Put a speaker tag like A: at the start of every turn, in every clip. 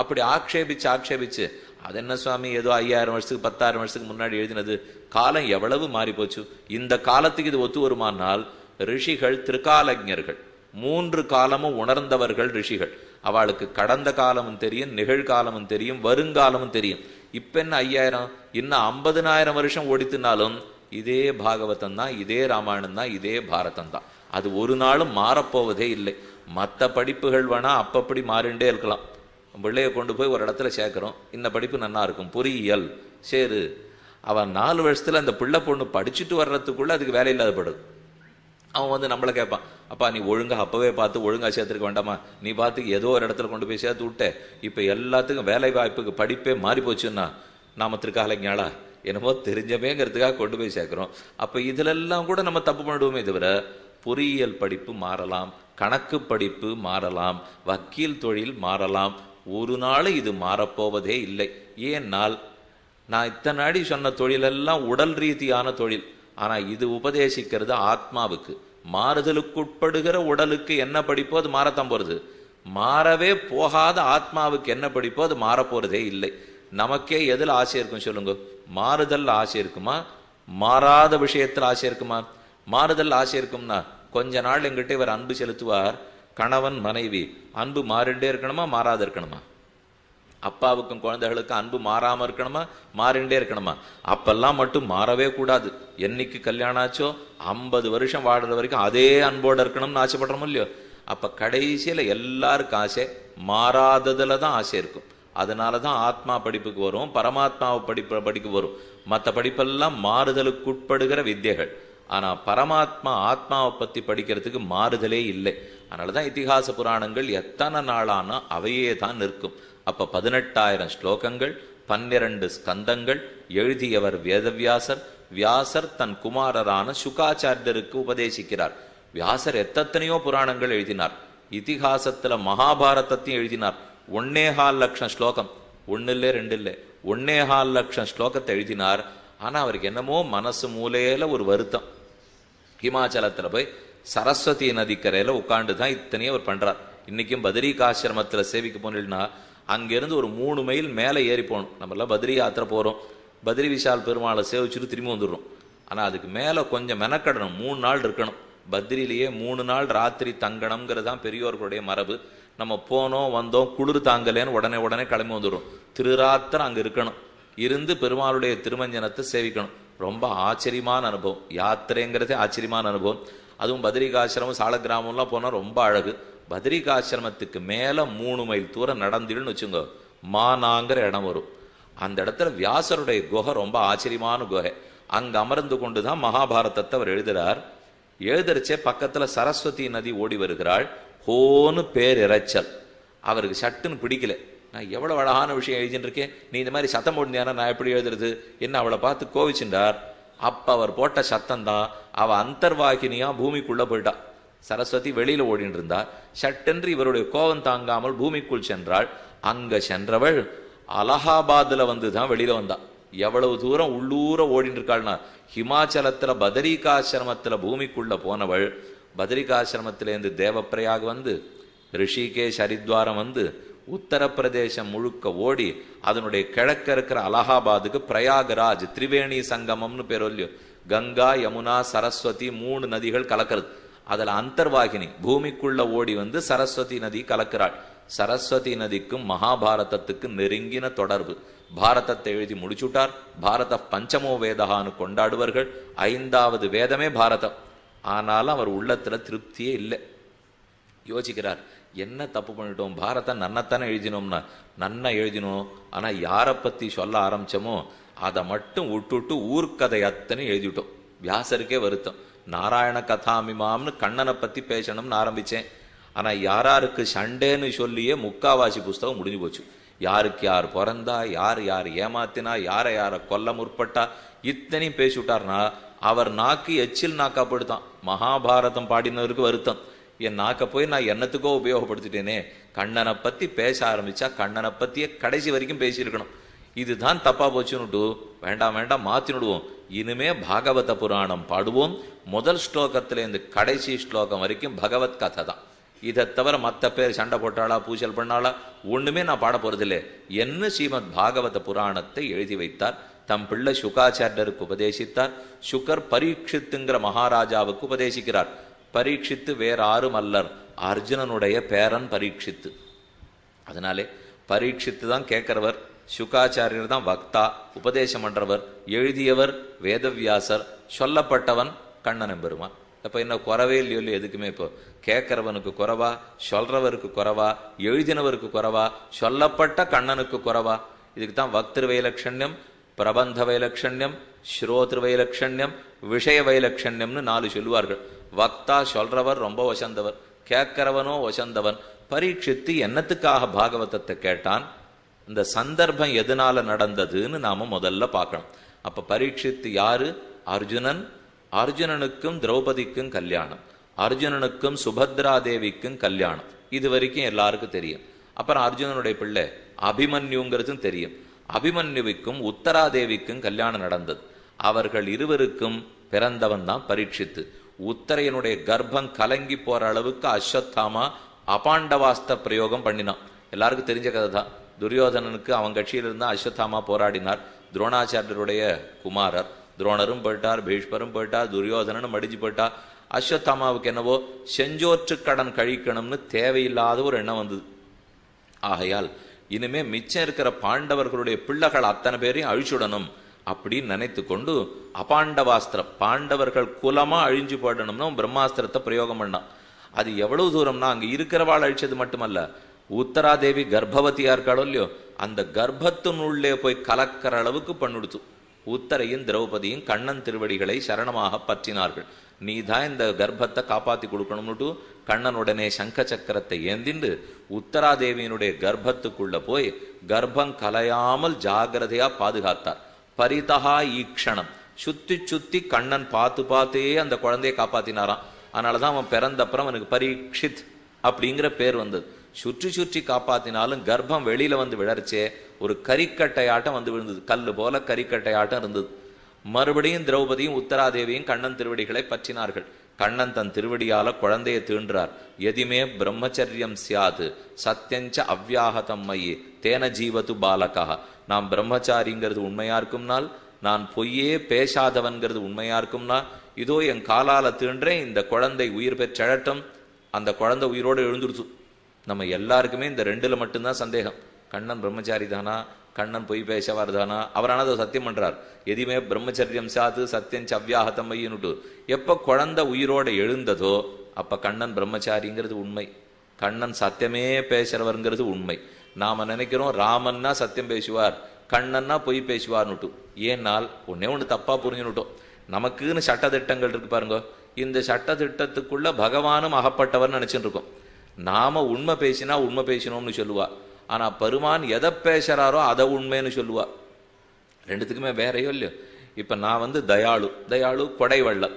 A: அப்படி ஆக்ஷேபிச்சு ஆக்ஷேபிச்சு அது என்ன சுவாமி ஏதோ ஐயாயிரம் வருஷத்துக்கு பத்தாயிரம் வருஷத்துக்கு முன்னாடி எழுதினது காலம் எவ்வளவு மாறி போச்சு இந்த காலத்துக்கு இது ஒத்து வருமானால் ரிஷிகள் திருக்காலஜர்கள் மூன்று காலமும் உணர்ந்தவர்கள் ரிஷிகள் அவளுக்கு கடந்த காலமும் தெரியும் நிகழ்காலமும் தெரியும் வருங்காலமும் தெரியும் இப்ப என்ன ஐயாயிரம் இன்னும் ஐம்பதுனாயிரம் வருஷம் ஓடித்துனாலும் இதே பாகவதம் தான் இதே ராமாயணம் தான் இதே பாரதம் தான் அது ஒரு நாளும் மாறப்போவதே இல்லை மற்ற படிப்புகள் வேணா அப்பப்படி மாறிண்டே இருக்கலாம் பிள்ளையை கொண்டு போய் ஒரு இடத்துல சேர்க்குறோம் இந்த படிப்பு நல்லா இருக்கும் பொறியியல் சேரு அவன் நாலு வருஷத்தில் அந்த பிள்ளை பொண்ணு படிச்சுட்டு வர்றதுக்குள்ளே அதுக்கு வேலை இல்லாதப்படுது அவன் வந்து நம்மளை கேட்பான் அப்பா நீ ஒழுங்காக அப்போவே பார்த்து ஒழுங்காக சேர்த்துருக்க வேண்டாமா நீ பார்த்து ஏதோ ஒரு இடத்துல கொண்டு போய் சேர்த்து விட்ட இப்போ எல்லாத்துக்கும் வேலை வாய்ப்புக்கு படிப்பே மாறி போச்சுன்னா நாம திருக்காலைஞாளா என்னமோ தெரிஞ்சமேங்கிறதுக்காக கொண்டு போய் சேர்க்குறோம் அப்போ இதிலெல்லாம் கூட நம்ம தப்பு பண்ணிடுவோமே தவிர பொறியியல் படிப்பு மாறலாம் கணக்கு படிப்பு மாறலாம் வக்கீல் தொழில் மாறலாம் ஒரு நாள் இது மாறப்போவதே இல்லை ஏன்னால் நான் இத்தனை சொன்ன தொழிலெல்லாம் உடல் ரீதியான தொழில் ஆனால் இது உபதேசிக்கிறது ஆத்மாவுக்கு மாறுதலுக்குட்படுகிற உடலுக்கு என்ன படிப்போ அது மாறத்தான் போகிறது மாறவே போகாத ஆத்மாவுக்கு என்ன படிப்போ அது மாறப்போகிறதே இல்லை நமக்கே எதில் ஆசை இருக்கும் சொல்லுங்க மாறுதல் ஆசை இருக்குமா மாறாத விஷயத்தில் ஆசை இருக்குமா மாறுதல் ஆசை இருக்கும்னா கொஞ்ச நாள் எங்கிட்ட இவர் அன்பு செலுத்துவார் கணவன் மனைவி அன்பு மாறிண்டே இருக்கணுமா மாறாது இருக்கணுமா அப்பாவுக்கும் குழந்தைகளுக்கு அன்பு மாறாம இருக்கணுமா மாறிண்டே இருக்கணுமா அப்பெல்லாம் மட்டும் மாறவே கூடாது என்னைக்கு கல்யாணம் ஆச்சோ ஐம்பது வருஷம் வாடுற வரைக்கும் அதே அன்போடு இருக்கணும்னு ஆசைப்படுறோமோ இல்லையோ அப்ப கடைசியில எல்லாருக்கும் ஆசை மாறாததுல தான் ஆசை இருக்கும் அதனால தான் ஆத்மா படிப்புக்கு வரும் பரமாத்மாவை படிப்பு படிக்க வரும் மற்ற படிப்பெல்லாம் மாறுதலுக்கு உட்படுகிற வித்தியைகள் ஆனால் பரமாத்மா ஆத்மாவை பற்றி படிக்கிறதுக்கு மாறுதலே இல்லை அதனால தான் இத்திகாச புராணங்கள் எத்தனை நாளானா அவையே தான் நிற்கும் அப்போ பதினெட்டாயிரம் ஸ்லோகங்கள் பன்னிரண்டு ஸ்கந்தங்கள் எழுதியவர் வேதவியாசர் வியாசர் தன் குமாரரான சுகாச்சாரியருக்கு உபதேசிக்கிறார் வியாசர் எத்தனையோ புராணங்கள் எழுதினார் இத்திகாசத்தில் மகாபாரதத்தையும் எழுதினார் ஒன்னேகால் லட்சம் ஸ்லோகம் ஒன்று இல்லை ரெண்டு இல்லை ஒன்னேகால் லட்சம் ஸ்லோகத்தை எழுதினார் ஆனால் அவருக்கு என்னமோ மனசு மூலையில் ஒரு வருத்தம் ஹிமாச்சலத்தில் போய் சரஸ்வதி நதிக்கரையில் உட்காந்து தான் இத்தனையே அவர் பண்ணுறார் இன்றைக்கும் பத்ரிக் ஆசிரமத்தில் சேவிக்க போனீங்கன்னா அங்கேருந்து ஒரு மூணு மைல் மேலே ஏறி போகணும் நம்மளாம் பத்ரி யாத்திரை போகிறோம் பத்ரி விஷால் பெருமாளை சேவிச்சுட்டு திரும்பி வந்துடுறோம் ஆனால் அதுக்கு மேலே கொஞ்சம் மெனக்கடணும் மூணு நாள் இருக்கணும் பத்ரிலேயே மூணு நாள் ராத்திரி தங்கணுங்கிறது தான் பெரியோர்களுடைய மரபு நம்ம போனோம் வந்தோம் குளிர் தாங்கலேன்னு உடனே உடனே கிளம்பி வந்துடும் திருராத்திரம் அங்கே இருக்கணும் இருந்து பெருமாளுடைய திருமஞ்சனத்தை சேவிக்கணும் ரொம்ப ஆச்சரியமான அனுபவம் யாத்திரைங்கிறதே ஆச்சரியமான அனுபவம் அதுவும் பத்ரிகாசிரமம் சால கிராமம்லாம் போனால் ரொம்ப அழகு பத்ரிகாசிரமத்துக்கு மேலே மூணு மைல் தூரம் நடந்துடுன்னு வச்சுங்க மானாங்கிற இடம் வரும் அந்த இடத்துல வியாசருடைய குகை ரொம்ப ஆச்சரியமான குகை அங்கே அமர்ந்து கொண்டு தான் மகாபாரதத்தை அவர் எழுதுகிறார் எழுதரிச்சே பக்கத்தில் சரஸ்வதி நதி ஓடி வருகிறாள் ஹோன்னு பேர் இறைச்சல் அவருக்கு சட்டுன்னு பிடிக்கல நான் எவ்வளோ அழகான விஷயம் எழுதிட்டுருக்கேன் நீ இந்த மாதிரி சத்தம் போட்டியானா நான் எப்படி எழுதுறது என்ன அவளை பார்த்து கோவிச்சுண்டார் அப்போ அவர் போட்ட சத்தம் தான் அவள் அந்தர்வாகினியாக பூமிக்குள்ளே போயிட்டா சரஸ்வதி வெளியில் ஓடிட்டு இருந்தா சட்டென்று இவருடைய கோபம் தாங்காமல் பூமிக்குள் சென்றாள் அங்கே சென்றவள் அலகாபாத்தில் வந்து தான் வெளியில் வந்தா எவ்வளவு தூரம் உள்ளூர ஓடிட்டு இருக்காள்னா ஹிமாச்சலத்தில் பதரிகாசிரமத்தில் பூமிக்குள்ளே போனவள் பதரிகாசிரமத்திலேருந்து தேவப்பிரயாக வந்து ரிஷிகேஷ் ஹரித்வாரம் வந்து உத்தரப்பிரதேசம் முழுக்க ஓடி அதனுடைய கிழக்க இருக்கிற அலகாபாத்துக்கு பிரயாகராஜ் திரிவேணி சங்கமம்னு பேர் இல்லையோ கங்கா யமுனா சரஸ்வதி மூணு நதிகள் கலக்கிறது அதில் அந்தர்வாகினி பூமிக்குள்ள ஓடி வந்து சரஸ்வதி நதி கலக்கிறாள் சரஸ்வதி நதிக்கும் மகாபாரதத்துக்கு நெருங்கின தொடர்பு பாரதத்தை எழுதி முடிச்சுட்டார் பாரத பஞ்சமோ வேதகான்னு கொண்டாடுவார்கள் ஐந்தாவது வேதமே பாரதம் ஆனாலும் அவர் உள்ளத்துல திருப்தியே இல்லை யோசிக்கிறார் என்ன தப்பு பண்ணிட்டோம் பாரத நன்னத்தானே எழுதினோம்னா நன்னா எழுதினோம் ஆனால் யாரை பற்றி சொல்ல ஆரம்பிச்சோமோ அதை மட்டும் விட்டுட்டு ஊர்க்கதை அத்தனை எழுதிவிட்டோம் வியாசருக்கே வருத்தம் நாராயண கதாமிமாம்னு கண்ணனை பற்றி பேசணும்னு ஆரம்பித்தேன் ஆனால் யாராருக்கு சண்டேன்னு சொல்லியே முக்காவாசி புஸ்தகம் முடிஞ்சு போச்சு யாருக்கு யார் பிறந்தா யார் யார் ஏமாத்தினா யாரை யாரை கொல்ல முற்பட்டா இத்தனையும் பேசி அவர் நாக்கு எச்சில் நாக்காப்படுத்தான் மகாபாரதம் பாடினவருக்கு வருத்தம் என் நாக்கை போய் நான் என்னத்துக்கோ உபயோகப்படுத்திட்டேனே கண்ணனை பற்றி பேச ஆரம்பித்தா கண்ணனை பற்றியே கடைசி வரைக்கும் பேசியிருக்கணும் இதுதான் தப்பாக போச்சுன்னுட்டு வேண்டாம் வேண்டாம் மாற்றினுடுவோம் இனிமே பாகவத புராணம் பாடுவோம் முதல் இந்த கடைசி ஸ்லோகம் வரைக்கும் பகவத் கதை தான் இதை தவிர மற்ற பேர் சண்டை போட்டாளா பூஜல் பண்ணாளா ஒன்றுமே நான் பாட போகிறதில்லை என்ன ஸ்ரீமத் பாகவத புராணத்தை எழுதி வைத்தார் தம் பிள்ளை சுகாச்சாரியருக்கு உபதேசித்தார் சுகர் பரீட்சித்துங்கிற மகாராஜாவுக்கு உபதேசிக்கிறார் பரீட்சித்து வேறாரும் அல்லர் அர்ஜுனனுடைய பேரன் பரீட்சித்து அதனாலே பரீட்சித்து தான் கேட்கிறவர் சுகாச்சாரியர் தான் வக்தா உபதேசம் பண்றவர் எழுதியவர் வேதவியாசர் சொல்லப்பட்டவன் கண்ணன் எம்பெருமான் அப்போ என்ன குறவே இல்லையோ இல்லையோ எதுக்குமே இப்போ கேட்கறவனுக்கு குறவா சொல்றவருக்கு குறவா எழுதினவருக்கு குறவா சொல்லப்பட்ட கண்ணனுக்கு குறவா இதுக்கு தான் வக்திரு வைலட்சண்யம் பிரபந்த வைலட்சண்யம் ஸ்ரோத்ரு வைலட்சண்யம் விஷய வைலட்சண்யம்னு நாலு சொல்லுவார்கள் வக்தா சொல்றவர் ரொம்ப வசந்தவர் கேட்கிறவனோ வசந்தவன் பரீட்சித்து என்னத்துக்காக பாகவதத்தை கேட்டான் இந்த சந்தர்ப்பம் எதனால நடந்ததுன்னு நாம முதல்ல பார்க்கணும் அப்ப பரீட்சித்து யாரு அர்ஜுனன் அர்ஜுனனுக்கும் திரௌபதிக்கும் கல்யாணம் அர்ஜுனனுக்கும் சுபத்ரா தேவிக்கும் கல்யாணம் இது வரைக்கும் எல்லாருக்கும் தெரியும் அப்புறம் அர்ஜுனனுடைய பிள்ளை அபிமன்யுங்கிறதும் தெரியும் அபிமன்யுவிக்கும் உத்தராதேவிக்கும் கல்யாணம் நடந்தது அவர்கள் இருவருக்கும் பிறந்தவன் தான் பரீட்சித்து உத்தரையனுடைய கர்ப்பம் கலங்கி போற அளவுக்கு அஸ்வத்தாமா அபாண்டவாஸ்த பிரயோகம் பண்ணினான் எல்லாருக்கும் தெரிஞ்ச கதை தான் துரியோதனனுக்கு அவன் கட்சியிலிருந்து அஸ்வத்தாமா போராடினார் துரோணாச்சாரியருடைய குமாரர் துரோணரும் போயிட்டார் பீஷ்மரும் போயிட்டார் துரியோதனனும் அடிஞ்சு போயிட்டார் அஸ்வத்தாமாவுக்கு என்னவோ செஞ்சோற்று கடன் கழிக்கணும்னு தேவையில்லாத ஒரு எண்ணம் வந்தது ஆகையால் இனிமே மிச்சம் இருக்கிற பாண்டவர்களுடைய பிள்ளைகள் அத்தனை பேரையும் அழிச்சுடணும் அப்படின்னு நினைத்து கொண்டு அபாண்டவாஸ்திரம் பாண்டவர்கள் குலமா அழிஞ்சு போடணும்னா பிரம்மாஸ்திரத்தை பிரயோகம் பண்ணான் அது எவ்வளவு தூரம்னா அங்க இருக்கிறவாள் அழிச்சது மட்டுமல்ல உத்தராதேவி கர்ப்பவதியா இருக்காளோ இல்லையோ அந்த கர்ப்பத்தினுள்ளே போய் கலக்கிற அளவுக்கு பண்ணுடுத்து உத்தரையும் திரௌபதியும் கண்ணன் திருவடிகளை சரணமாக பற்றினார்கள் நீ தான் இந்த கர்ப்பத்தை காப்பாற்றி கொடுக்கணும்னுட்டு கண்ணனுடனே சங்க சக்கரத்தை ஏந்திண்டு உத்தராதேவியினுடைய கர்ப்பத்துக்குள்ள போய் கர்ப்பம் கலையாமல் ஜாகிரதையா பாதுகாத்தார் பரிதகா ஈக்ஷணம் சுத்தி சுத்தி கண்ணன் பார்த்து பார்த்தே அந்த குழந்தைய காப்பாத்தினாராம் அதனால தான் அவன் பிறந்தப்புறம் அவனுக்கு பரீட்சித் அப்படிங்கிற பேர் வந்தது சுற்றி சுற்றி காப்பாத்தினாலும் கர்ப்பம் வெளியில வந்து விளர்ச்சே ஒரு கறிக்கட்டையாட்டம் வந்து விழுந்தது கல் போல கறிக்கட்டையாட்டம் இருந்தது மறுபடியும் திரௌபதியும் உத்தராதேவியும் கண்ணன் திருவடிகளை பற்றினார்கள் கண்ணன் தன் திருவடியால குழந்தையை தீண்டுறார் எதிமே பிரம்மச்சரியம் சியாது சத்தியஞ்ச அவ்யாகதம் மையே தேன ஜீவது பாலகா நாம் பிரம்மச்சாரிங்கிறது உண்மையா இருக்கும்னால் நான் பொய்யே பேசாதவன்கிறது உண்மையா இருக்கும்னா இதோ என் காலால தீண்டேன் இந்த குழந்தை உயிர் பெற்றழட்டம் அந்த குழந்தை உயிரோடு எழுந்துருச்சு நம்ம எல்லாருக்குமே இந்த ரெண்டுல மட்டும்தான் சந்தேகம் கண்ணன் பிரம்மச்சாரி தானா கண்ணன் பொய் பேச வருதானா அவரானது அதை சத்தியம் பண்ணுறார் எதுவுமே பிரம்மச்சரியம் சாத்து சத்தியம் சவ்யாகத்தம் மையின்னுட்டு எப்போ குழந்த உயிரோடு எழுந்ததோ அப்போ கண்ணன் பிரம்மச்சாரிங்கிறது உண்மை கண்ணன் சத்தியமே பேசுறவருங்கிறது உண்மை நாம் நினைக்கிறோம் ராமன்னா சத்தியம் பேசுவார் கண்ணன்னா பொய் பேசுவார்னுட்டு ஏன்னால் ஒன்னே ஒன்று தப்பாக புரிஞ்சுனுட்டோம் நமக்குன்னு சட்டத்திட்டங்கள் இருக்கு பாருங்க இந்த சட்டத்திட்டத்துக்குள்ள பகவானும் அகப்பட்டவர் நினச்சிட்டு இருக்கோம் நாம உண்மை பேசினா உண்மை பேசினோம்னு சொல்லுவா ஆனால் பெருமான் எதை பேசுகிறாரோ அதை உண்மைன்னு சொல்லுவா ரெண்டுத்துக்குமே வேறையோ இல்லையோ இப்போ நான் வந்து தயாளு தயாளு கொடை வள்ளல்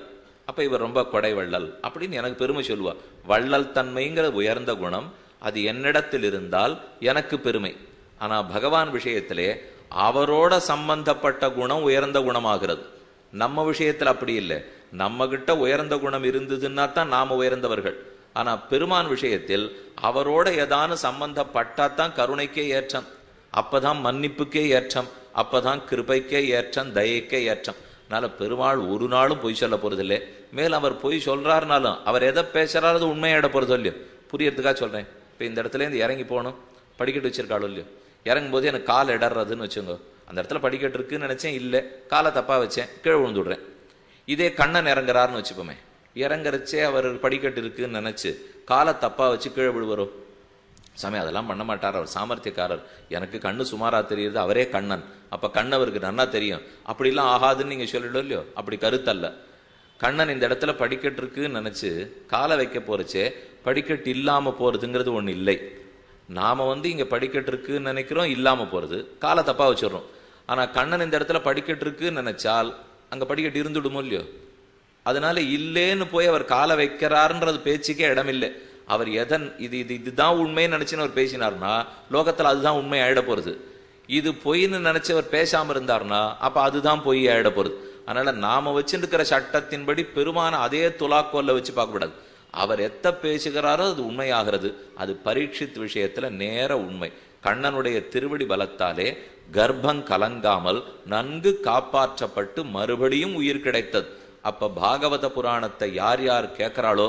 A: அப்போ இவர் ரொம்ப கொடை வள்ளல் அப்படின்னு எனக்கு பெருமை சொல்லுவா வள்ளல் தன்மைங்கிற உயர்ந்த குணம் அது என்னிடத்தில் இருந்தால் எனக்கு பெருமை ஆனால் பகவான் விஷயத்திலே அவரோட சம்பந்தப்பட்ட குணம் உயர்ந்த குணமாகிறது நம்ம விஷயத்தில் அப்படி இல்லை நம்மகிட்ட உயர்ந்த குணம் இருந்ததுன்னா தான் நாம் உயர்ந்தவர்கள் ஆனா பெருமான் விஷயத்தில் அவரோட ஏதானும் தான் கருணைக்கே ஏற்றம் அப்பதான் மன்னிப்புக்கே ஏற்றம் அப்பதான் கிருபைக்கே ஏற்றம் தயக்கே ஏற்றம் அதனால பெருமாள் ஒரு நாளும் பொய் சொல்ல போறதில்லை மேல் அவர் பொய் சொல்றாருனாலும் அவர் எதை பேசுறாரு உண்மையாட போறதோ இல்லையோ புரியறதுக்காக சொல்றேன் இப்போ இந்த இடத்துல இருந்து இறங்கி போகணும் படிக்கட்டு வச்சிருக்காளோ இல்லையோ இறங்கும் போது எனக்கு கால் இடறதுன்னு வச்சுங்க அந்த இடத்துல படிக்கட்டு இருக்குன்னு நினைச்சேன் இல்லை காலை தப்பா வச்சேன் கீழே விழுந்துடுறேன் இதே கண்ணன் இறங்குறாருன்னு வச்சுப்போமே இறங்குறச்சே அவர் படிக்கட்டு இருக்குன்னு நினச்சி காலை தப்பாக வச்சு கீழே விழுவரும் சாமி அதெல்லாம் பண்ண மாட்டார் அவர் சாமர்த்தியக்காரர் எனக்கு கண்ணு சுமாராக தெரியுது அவரே கண்ணன் அப்போ கண் அவருக்கு நன்னா தெரியும் அப்படிலாம் ஆகாதுன்னு நீங்கள் சொல்லிடும் இல்லையோ அப்படி கருத்தல்ல கண்ணன் இந்த இடத்துல படிக்கட்டு இருக்குன்னு நினச்சி காலை வைக்க போகிறச்சே படிக்கட்டு இல்லாமல் போகிறதுங்கிறது ஒன்று இல்லை நாம் வந்து இங்கே படிக்கட்டு இருக்குன்னு நினைக்கிறோம் இல்லாமல் போகிறது காலை தப்பாக வச்சிடுறோம் ஆனால் கண்ணன் இந்த இடத்துல படிக்கட்டு இருக்குன்னு நினச்சால் அங்கே படிக்கட்டு இருந்துடுமோ இல்லையோ அதனால இல்லேன்னு போய் அவர் காலை வைக்கிறாருன்றது பேச்சுக்கே இடமில்லை அவர் எதன் இது இது இதுதான் உண்மைன்னு நினைச்சுன்னு அவர் பேசினார்னா லோகத்தில் அதுதான் உண்மை ஆயிட போகிறது இது பொய்ன்னு நினச்சி அவர் பேசாமல் இருந்தார்னா அப்போ அதுதான் பொய் ஆகிட போகிறது அதனால நாம வச்சுருக்கிற சட்டத்தின்படி பெருமான அதே துலாக்கோல்ல வச்சு பார்க்கக்கூடாது அவர் எத்த பேசுகிறாரோ அது உண்மையாகிறது அது பரீட்சித் விஷயத்துல நேர உண்மை கண்ணனுடைய திருவடி பலத்தாலே கர்ப்பம் கலங்காமல் நன்கு காப்பாற்றப்பட்டு மறுபடியும் உயிர் கிடைத்தது அப்போ பாகவத புராணத்தை யார் யார் கேட்குறாளோ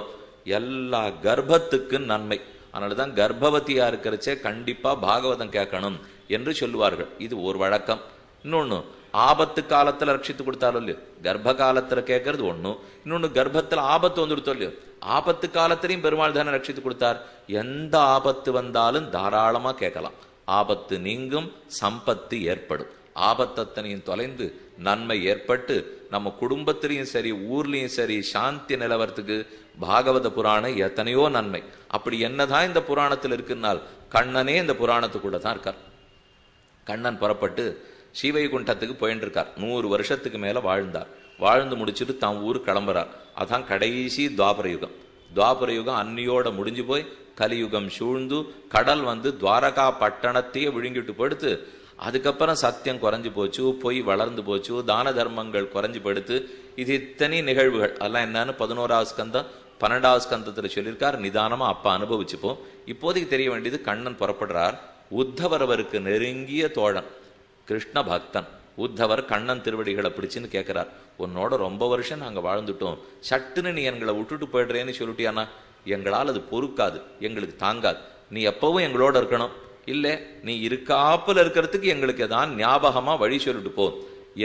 A: எல்லா கர்ப்பத்துக்கு நன்மை அதனால தான் கர்ப்பவதியாக இருக்கிறச்சே கண்டிப்பாக பாகவதம் கேட்கணும் என்று சொல்லுவார்கள் இது ஒரு வழக்கம் இன்னொன்று ஆபத்து காலத்தில் ரட்சித்து கொடுத்தாலும் இல்லையோ கர்ப்ப காலத்துல கேட்கறது ஒன்றும் இன்னொன்று கர்ப்பத்தில் ஆபத்து வந்துடுத்தோ இல்லையோ ஆபத்து காலத்திலையும் பெருமாள் தானே ரட்சித்து கொடுத்தார் எந்த ஆபத்து வந்தாலும் தாராளமாக கேட்கலாம் ஆபத்து நீங்கும் சம்பத்து ஏற்படும் ஆபத்தத்தனையும் தொலைந்து நன்மை ஏற்பட்டு நம்ம குடும்பத்திலையும் சரி ஊர்லேயும் சரி சாந்தி நிலவரத்துக்கு பாகவத புராணம் எத்தனையோ நன்மை அப்படி என்னதான் இந்த புராணத்தில் இருக்குன்னால் கண்ணனே இந்த புராணத்து கூட தான் இருக்கார் கண்ணன் புறப்பட்டு ஸ்ரீவைகுண்டத்துக்கு போயிட்டு இருக்கார் நூறு வருஷத்துக்கு மேலே வாழ்ந்தார் வாழ்ந்து முடிச்சுட்டு தான் ஊர் கிளம்புறார் அதான் கடைசி துவாபர யுகம் துவாபர யுகம் அன்னியோட முடிஞ்சு போய் கலியுகம் சூழ்ந்து கடல் வந்து துவாரகா பட்டணத்தையே விழுங்கிட்டு படுத்து அதுக்கப்புறம் சத்தியம் குறைஞ்சு போச்சு பொய் வளர்ந்து போச்சு தான தர்மங்கள் குறைஞ்சு படுத்து இது இத்தனை நிகழ்வுகள் அதெல்லாம் என்னன்னு பதினோராவது ஸ்கந்தம் பன்னெண்டாவது ஸ்கந்தத்தில் சொல்லியிருக்கார் நிதானமாக அப்பா அனுபவிச்சுப்போம் இப்போதைக்கு தெரிய வேண்டியது கண்ணன் புறப்படுறார் உத்தவர் அவருக்கு நெருங்கிய தோழன் கிருஷ்ண பக்தன் உத்தவர் கண்ணன் திருவடிகளை பிடிச்சின்னு கேட்குறார் உன்னோட ரொம்ப வருஷம் நாங்கள் வாழ்ந்துட்டோம் சட்டுன்னு நீ எங்களை விட்டுட்டு போயிடுறேன்னு சொல்லிட்டியானா எங்களால் அது பொறுக்காது எங்களுக்கு தாங்காது நீ எப்பவும் எங்களோட இருக்கணும் இல்லை நீ இருக்காப்புல இருக்கிறதுக்கு எங்களுக்கு தான் ஞாபகமா வழி சொல்லிட்டு போ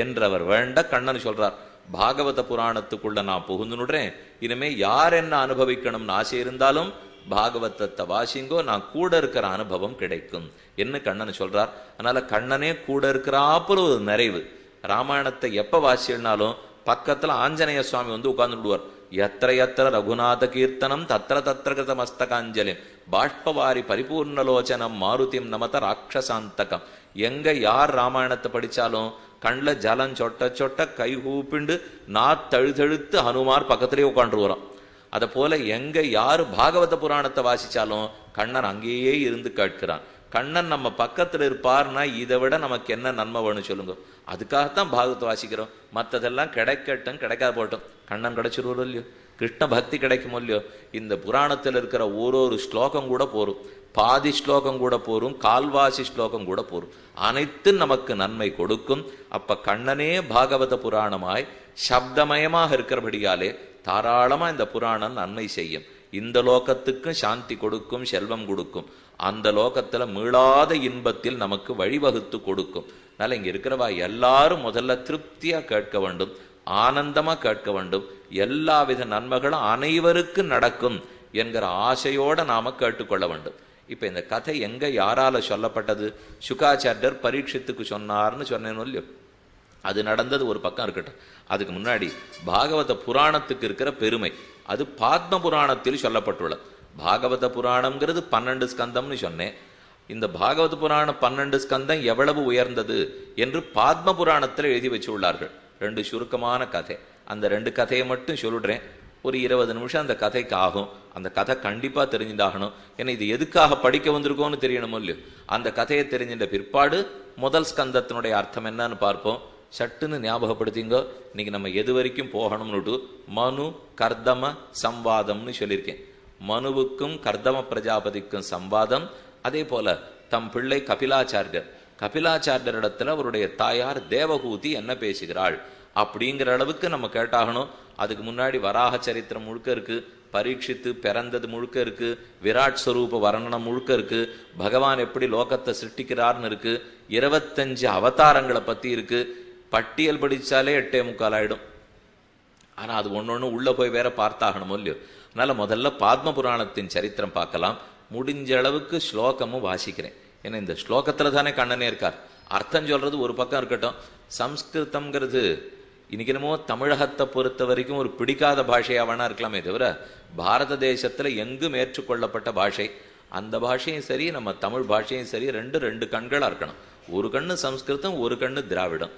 A: என்றவர் வேண்ட கண்ணன் சொல்றார் பாகவத புராணத்துக்குள்ள நான் புகுந்து நுடுறேன் இனிமே யார் என்ன அனுபவிக்கணும்னு ஆசை இருந்தாலும் பாகவதத்தை வாசிங்கோ நான் கூட இருக்கிற அனுபவம் கிடைக்கும் என்ன கண்ணன் சொல்றார் அதனால கண்ணனே கூட இருக்கிறாப்புல ஒரு நிறைவு ராமாயணத்தை எப்ப வாசினாலும் பக்கத்துல ஆஞ்சநேய சுவாமி வந்து உட்கார்ந்து விடுவார் எத்தனை எத்தனை ரகுநாத கீர்த்தனம் தத்திர தத்திர கிருத மஸ்தகாஞ்சலியம் பாஷ்பவாரி பரிபூர்ணலோச்சனம் மாருதிம் நமத ராட்சசாந்தகம் எங்க யார் ராமாயணத்தை படிச்சாலும் கண்ணில் ஜலம் சொட்ட சொட்ட கை கூப்பிண்டு நா தழுதழுத்து ஹனுமார் பக்கத்திலே உட்காண்டு வரோம் அதை போல எங்க யார் பாகவத புராணத்தை வாசிச்சாலும் கண்ணன் அங்கேயே இருந்து கேட்கிறான் கண்ணன் நம்ம பக்கத்தில் இருப்பார்னா இதை விட நமக்கு என்ன நன்மை வேணும் சொல்லுங்க அதுக்காகத்தான் பாகவத வாசிக்கிறோம் மற்றதெல்லாம் கிடைக்கட்டும் கிடைக்காது போட்டோம் கண்ணன் கிடைச்சிருவோம் இல்லையோ கிருஷ்ண பக்தி கிடைக்கும் இல்லையோ இந்த புராணத்தில் இருக்கிற ஒரு ஒரு ஸ்லோகம் கூட போரும் பாதி ஸ்லோகம் கூட போரும் கால்வாசி ஸ்லோகம் கூட போரும் அனைத்தும் நமக்கு நன்மை கொடுக்கும் அப்ப கண்ணனே பாகவத புராணமாய் சப்தமயமாக இருக்கிறபடியாலே தாராளமா இந்த புராணம் நன்மை செய்யும் இந்த லோகத்துக்கும் சாந்தி கொடுக்கும் செல்வம் கொடுக்கும் அந்த லோகத்துல மீளாத இன்பத்தில் நமக்கு வழிவகுத்து கொடுக்கும் அதனால இங்க இருக்கிறவா எல்லாரும் முதல்ல திருப்தியா கேட்க வேண்டும் ஆனந்தமா கேட்க வேண்டும் எல்லாவித நன்மைகளும் அனைவருக்கும் நடக்கும் என்கிற ஆசையோடு நாம் கேட்டுக்கொள்ள வேண்டும் இப்போ இந்த கதை எங்கே யாரால் சொல்லப்பட்டது சுகாச்சாரியர் பரீட்சத்துக்கு சொன்னார்னு சொன்னேன்னு இல்லையோ அது நடந்தது ஒரு பக்கம் இருக்கட்டும் அதுக்கு முன்னாடி பாகவத புராணத்துக்கு இருக்கிற பெருமை அது பாத்ம புராணத்தில் சொல்லப்பட்டுள்ளது பாகவத புராணம்ங்கிறது பன்னெண்டு ஸ்கந்தம்னு சொன்னேன் இந்த பாகவத புராணம் பன்னெண்டு ஸ்கந்தம் எவ்வளவு உயர்ந்தது என்று பாத்ம புராணத்தில் எழுதி வச்சு உள்ளார்கள் ரெண்டு சுருக்கமான கதை அந்த ரெண்டு கதையை மட்டும் சொல்லிடுறேன் ஒரு இருபது நிமிஷம் அந்த கதைக்கு ஆகும் அந்த கதை கண்டிப்பாக தெரிஞ்சுதாகணும் ஏன்னா இது எதுக்காக படிக்க வந்திருக்கோன்னு தெரியணுமோ இல்லையோ அந்த கதையை தெரிஞ்சின்ற பிற்பாடு முதல் ஸ்கந்தத்தினுடைய அர்த்தம் என்னன்னு பார்ப்போம் சட்டுன்னு ஞாபகப்படுத்திங்க இன்னைக்கு நம்ம எது வரைக்கும் போகணும்னுட்டு மனு கர்தம சம்வாதம்னு சொல்லியிருக்கேன் மனுவுக்கும் கர்தம பிரஜாபதிக்கும் சம்வாதம் அதே போல தம் பிள்ளை கபிலாச்சாரியர் கபிலாச்சாரியரிடத்துல அவருடைய தாயார் தேவகூதி என்ன பேசுகிறாள் அப்படிங்கிற அளவுக்கு நம்ம கேட்டாகணும் அதுக்கு முன்னாடி வராக சரித்திரம் முழுக்க இருக்கு பரீட்சித்து பிறந்தது முழுக்க இருக்கு விராட் ஸ்வரூப வர்ணனம் முழுக்க இருக்கு பகவான் எப்படி லோகத்தை சிருஷ்டிக்கிறார்னு இருக்கு இருபத்தஞ்சு அவதாரங்களை பத்தி இருக்கு பட்டியல் படிச்சாலே எட்டே முக்கால் ஆயிடும் ஆனா அது ஒன்னொன்னு உள்ள போய் வேற பார்த்தாகணுமோ இல்லையோ அதனால முதல்ல பாத்ம புராணத்தின் சரித்திரம் பார்க்கலாம் முடிஞ்ச அளவுக்கு ஸ்லோகமும் வாசிக்கிறேன் ஏன்னா இந்த ஸ்லோகத்துல தானே கண்ணனே இருக்கார் அர்த்தம் சொல்றது ஒரு பக்கம் இருக்கட்டும் சம்ஸ்கிருதம்ங்கிறது இன்னைக்கு என்னமோ தமிழகத்தை பொறுத்த வரைக்கும் ஒரு பிடிக்காத பாஷையாக வேணா இருக்கலாமே தவிர பாரத தேசத்தில் எங்கும் ஏற்றுக்கொள்ளப்பட்ட பாஷை அந்த பாஷையும் சரி நம்ம தமிழ் பாஷையும் சரி ரெண்டு ரெண்டு கண்களாக இருக்கணும் ஒரு கண்ணு சம்ஸ்கிருதம் ஒரு கண்ணு திராவிடம்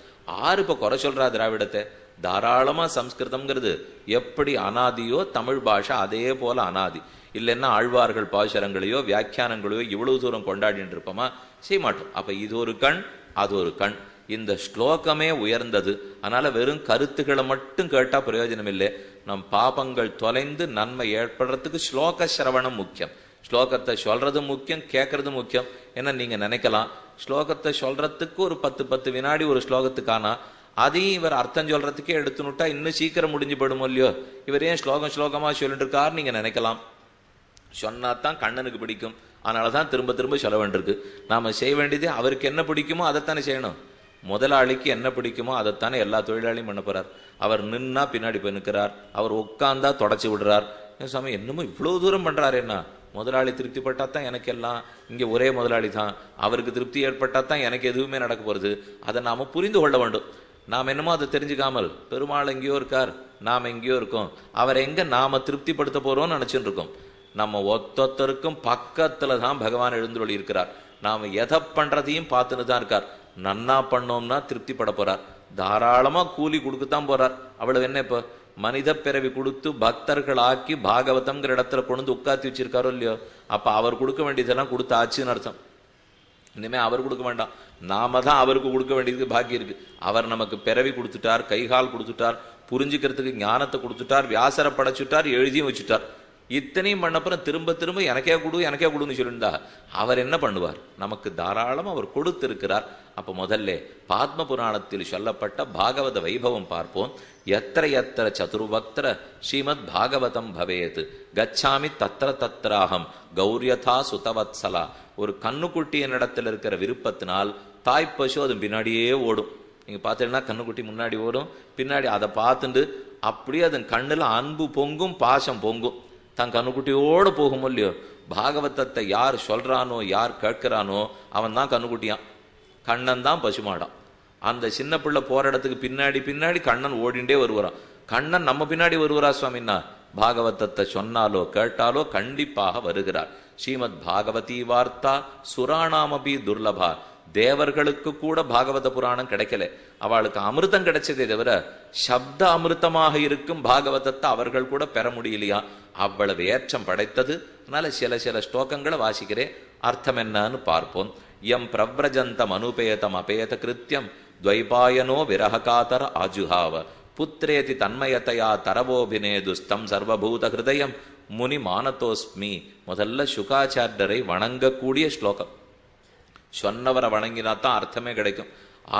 A: ஆறு இப்போ குறை சொல்கிறா திராவிடத்தை தாராளமாக சம்ஸ்கிருதம்ங்கிறது எப்படி அனாதியோ தமிழ் பாஷை அதே போல அனாதி இல்லைன்னா ஆழ்வார்கள் பாசுரங்களையோ வியாக்கியானங்களையோ இவ்வளவு தூரம் கொண்டாடிட்டு இருப்போமா செய்ய மாட்டோம் அப்போ இது ஒரு கண் அது ஒரு கண் இந்த ஸ்லோகமே உயர்ந்தது அதனால் வெறும் கருத்துக்களை மட்டும் கேட்டால் பிரயோஜனம் இல்லை நம் பாபங்கள் தொலைந்து நன்மை ஏற்படுறதுக்கு ஸ்லோக சிரவணம் முக்கியம் ஸ்லோகத்தை சொல்றதும் முக்கியம் கேட்கறதும் முக்கியம் என்ன நீங்கள் நினைக்கலாம் ஸ்லோகத்தை சொல்றதுக்கு ஒரு பத்து பத்து வினாடி ஒரு ஸ்லோகத்துக்கானா அதையும் இவர் அர்த்தம் சொல்றதுக்கே எடுத்துனுட்டா இன்னும் சீக்கிரம் முடிஞ்சு போடுமோ இல்லையோ இவர் ஏன் ஸ்லோகம் ஸ்லோகமாக சொல்லிட்டு இருக்காரு நீங்கள் நினைக்கலாம் சொன்னா தான் கண்ணனுக்கு பிடிக்கும் அதனாலதான் தான் திரும்ப திரும்ப சொல்ல வேண்டியிருக்கு நாம செய்ய வேண்டியது அவருக்கு என்ன பிடிக்குமோ அதைத்தானே செய்யணும் முதலாளிக்கு என்ன பிடிக்குமோ அதைத்தானே எல்லா தொழிலாளியும் பண்ண போறார் அவர் நின்னா பின்னாடி போய் நிற்கிறார் அவர் உட்காந்தா தொடச்சி விடுறார் சாமி என்னமோ இவ்வளோ தூரம் பண்ணுறாரு என்ன முதலாளி திருப்திப்பட்டா தான் எனக்கு எல்லாம் இங்கே ஒரே முதலாளி தான் அவருக்கு திருப்தி ஏற்பட்டா தான் எனக்கு எதுவுமே நடக்க போகிறது அதை நாம் புரிந்து கொள்ள வேண்டும் நாம் என்னமோ அதை தெரிஞ்சுக்காமல் பெருமாள் எங்கேயோ இருக்கார் நாம் எங்கேயோ இருக்கோம் அவர் எங்கே நாம் திருப்திப்படுத்த போகிறோம்னு நினச்சிட்டு நம்ம ஒத்தொத்தருக்கும் பக்கத்தில் தான் பகவான் எழுந்துள்ளி இருக்கிறார் நாம் எதை பண்ணுறதையும் பார்த்துன்னு தான் இருக்கார் நன்னா பண்ணோம்னா திருப்தி பட போறார் தாராளமாக கூலி கொடுக்கத்தான் போறார் அவ்வளவு என்ன இப்போ மனித பிறவி கொடுத்து பக்தர்களாக்கி பாகவதம்ங்கிற இடத்துல கொண்டு வந்து உட்காத்தி வச்சிருக்காரோ இல்லையோ அப்போ அவர் கொடுக்க வேண்டியதெல்லாம் கொடுத்து ஆச்சுன்னு அர்த்தம் இனிமேல் அவர் கொடுக்க வேண்டாம் நாம தான் அவருக்கு கொடுக்க வேண்டியதுக்கு பாக்கி இருக்கு அவர் நமக்கு பிறவி கொடுத்துட்டார் கைகால் கொடுத்துட்டார் புரிஞ்சுக்கிறதுக்கு ஞானத்தை கொடுத்துட்டார் வியாசரை படைச்சுட்டார் எழுதியும் வச்சுட்டார் இத்தனையும் பண்ணப்புறம் திரும்ப திரும்ப எனக்கே கொடு எனக்கே கொடுன்னு சொல்லியிருந்தா அவர் என்ன பண்ணுவார் நமக்கு தாராளம் அவர் கொடுத்திருக்கிறார் அப்போ முதல்ல பாத்ம புராணத்தில் சொல்லப்பட்ட பாகவத வைபவம் பார்ப்போம் எத்திர எத்திர சதுர்பக்திர ஸ்ரீமத் பாகவதம் பவேது கச்சாமி தத்திர தத்ராகம் கௌரியதா சுதவத்சலா ஒரு கண்ணுக்குட்டியின் இடத்துல இருக்கிற விருப்பத்தினால் தாய்ப்பசு அது பின்னாடியே ஓடும் நீங்கள் பார்த்தீங்கன்னா கண்ணுக்குட்டி முன்னாடி ஓடும் பின்னாடி அதை பார்த்துட்டு அப்படியே அதன் கண்ணில் அன்பு பொங்கும் பாசம் பொங்கும் தன் கண்ணுக்குட்டியோடு போகும் இல்லையோ பாகவதத்தை யார் சொல்கிறானோ யார் கேட்கிறானோ அவன் தான் கண்ணுக்குட்டியான் கண்ணன் தான் பசுமாடான் அந்த சின்ன பிள்ளை போகிற இடத்துக்கு பின்னாடி பின்னாடி கண்ணன் ஓடிண்டே வருவான் கண்ணன் நம்ம பின்னாடி வருவரா சுவாமின்னா பாகவதத்தை சொன்னாலோ கேட்டாலோ கண்டிப்பாக வருகிறார் ஸ்ரீமத் பாகவதி வார்த்தா சுராணாமபி துர்லபா தேவர்களுக்கு கூட பாகவத புராணம் கிடைக்கல அவளுக்கு அமிர்தம் கிடைச்சதே தவிர சப்த அமிர்தமாக இருக்கும் பாகவதத்தை அவர்கள் கூட பெற முடியலையா அவ்வளவு ஏற்றம் படைத்தது அதனால சில சில ஸ்லோகங்களை வாசிக்கிறேன் அர்த்தம் என்னன்னு பார்ப்போம் எம் பிரபிரஜந்தம் அனுபேதம் அபேத கிருத்தியம் துவைபாயனோ விரககாதர ஆஜுஹாவ புத்திரேதி தன்மயத்தையா துஸ்தம் சர்வபூத ஹிருதயம் முனி மானத்தோஸ்மி முதல்ல சுகாச்சார்டரை வணங்கக்கூடிய ஸ்லோகம் சொன்னவரை வணங்கினா தான் அர்த்தமே கிடைக்கும்